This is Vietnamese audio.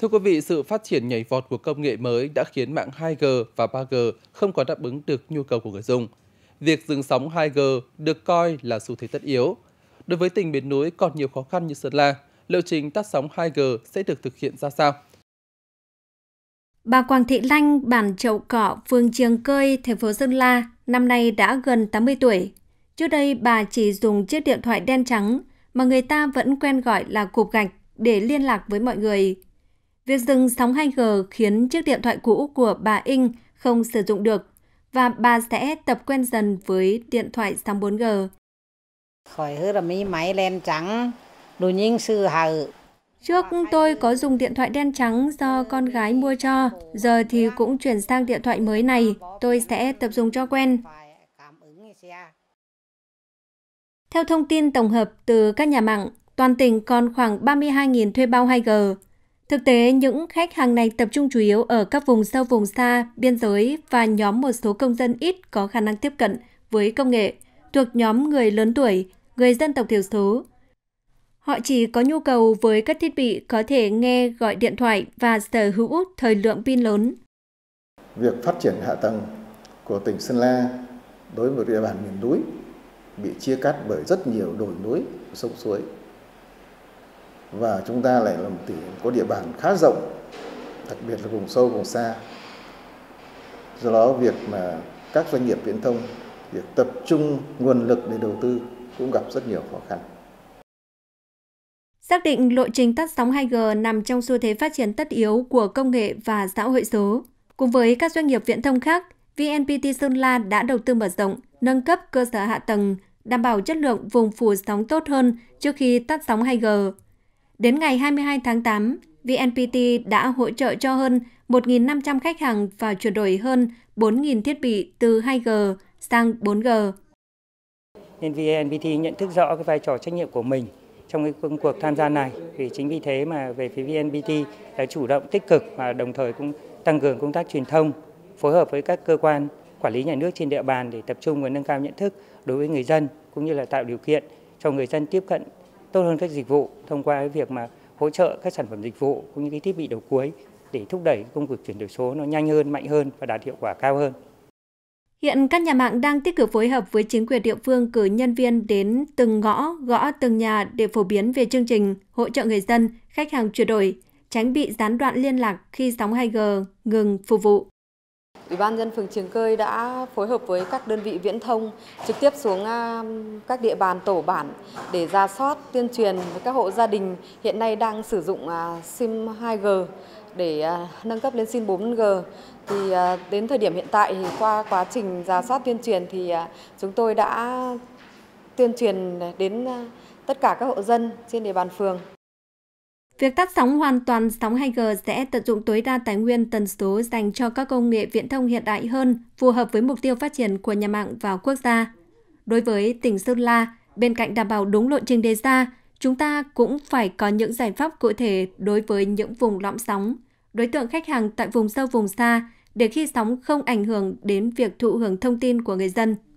Thưa quý vị, sự phát triển nhảy vọt của công nghệ mới đã khiến mạng 2G và 3G không còn đáp ứng được nhu cầu của người dùng. Việc dừng sóng 2G được coi là xu thế tất yếu. Đối với tỉnh miền núi còn nhiều khó khăn như Sơn La, liệu trình tắt sóng 2G sẽ được thực hiện ra sao? Bà Quang Thị Lanh, bản Chậu Cọ, phường Trường Cơi, thành phố Sơn La, năm nay đã gần 80 tuổi. Trước đây bà chỉ dùng chiếc điện thoại đen trắng mà người ta vẫn quen gọi là cục gạch để liên lạc với mọi người Việc dừng sóng 2G khiến chiếc điện thoại cũ của bà Ing không sử dụng được và bà sẽ tập quen dần với điện thoại sóng 4G. Khỏi hứa là mấy máy đen trắng, đồ nhiên sư hờ. Trước tôi có dùng điện thoại đen trắng do con gái mua cho, giờ thì cũng chuyển sang điện thoại mới này, tôi sẽ tập dùng cho quen. Theo thông tin tổng hợp từ các nhà mạng, toàn tỉnh còn khoảng 32.000 thuê bao 2G. Thực tế, những khách hàng này tập trung chủ yếu ở các vùng sâu vùng xa, biên giới và nhóm một số công dân ít có khả năng tiếp cận với công nghệ, thuộc nhóm người lớn tuổi, người dân tộc thiểu số. Họ chỉ có nhu cầu với các thiết bị có thể nghe gọi điện thoại và sở hữu thời lượng pin lớn. Việc phát triển hạ tầng của tỉnh Sơn La đối với địa bàn miền núi bị chia cắt bởi rất nhiều đồi núi, sông suối và chúng ta lại là một tỉnh có địa bàn khá rộng đặc biệt là vùng sâu vùng xa do đó việc mà các doanh nghiệp viễn thông việc tập trung nguồn lực để đầu tư cũng gặp rất nhiều khó khăn Xác định lộ trình tắt sóng 2G nằm trong xu thế phát triển tất yếu của công nghệ và xã hội số. Cùng với các doanh nghiệp viễn thông khác, VNPT Sơn La đã đầu tư mở rộng, nâng cấp cơ sở hạ tầng, đảm bảo chất lượng vùng phủ sóng tốt hơn trước khi tắt sóng 2G. Đến ngày 22 tháng 8, VNPT đã hỗ trợ cho hơn 1.500 khách hàng và chuyển đổi hơn 4.000 thiết bị từ 2G sang 4G. Nên VNPT nhận thức rõ cái vai trò trách nhiệm của mình trong cái công cuộc tham gia này. Vì chính vì thế mà về phía VNPT đã chủ động tích cực và đồng thời cũng tăng cường công tác truyền thông, phối hợp với các cơ quan quản lý nhà nước trên địa bàn để tập trung và nâng cao nhận thức đối với người dân cũng như là tạo điều kiện cho người dân tiếp cận tốt hơn các dịch vụ thông qua cái việc mà hỗ trợ các sản phẩm dịch vụ cũng như cái thiết bị đầu cuối để thúc đẩy công cuộc chuyển đổi số nó nhanh hơn, mạnh hơn và đạt hiệu quả cao hơn. Hiện các nhà mạng đang tích cực phối hợp với chính quyền địa phương cử nhân viên đến từng ngõ, gõ từng nhà để phổ biến về chương trình hỗ trợ người dân, khách hàng chuyển đổi, tránh bị gián đoạn liên lạc khi sóng 2G ngừng phục vụ. Ủy ban dân phường Trường Cơi đã phối hợp với các đơn vị viễn thông trực tiếp xuống các địa bàn tổ bản để ra soát tuyên truyền với các hộ gia đình hiện nay đang sử dụng à, SIM 2G để à, nâng cấp lên SIM 4G. Thì à, đến thời điểm hiện tại thì qua quá trình ra soát tuyên truyền thì chúng tôi đã tuyên truyền đến tất cả các hộ dân trên địa bàn phường. Việc tắt sóng hoàn toàn sóng 2G sẽ tận dụng tối đa tài nguyên tần số dành cho các công nghệ viễn thông hiện đại hơn, phù hợp với mục tiêu phát triển của nhà mạng và quốc gia. Đối với tỉnh Sơn La, bên cạnh đảm bảo đúng lộ trình đề ra, chúng ta cũng phải có những giải pháp cụ thể đối với những vùng lõm sóng, đối tượng khách hàng tại vùng sâu vùng xa để khi sóng không ảnh hưởng đến việc thụ hưởng thông tin của người dân.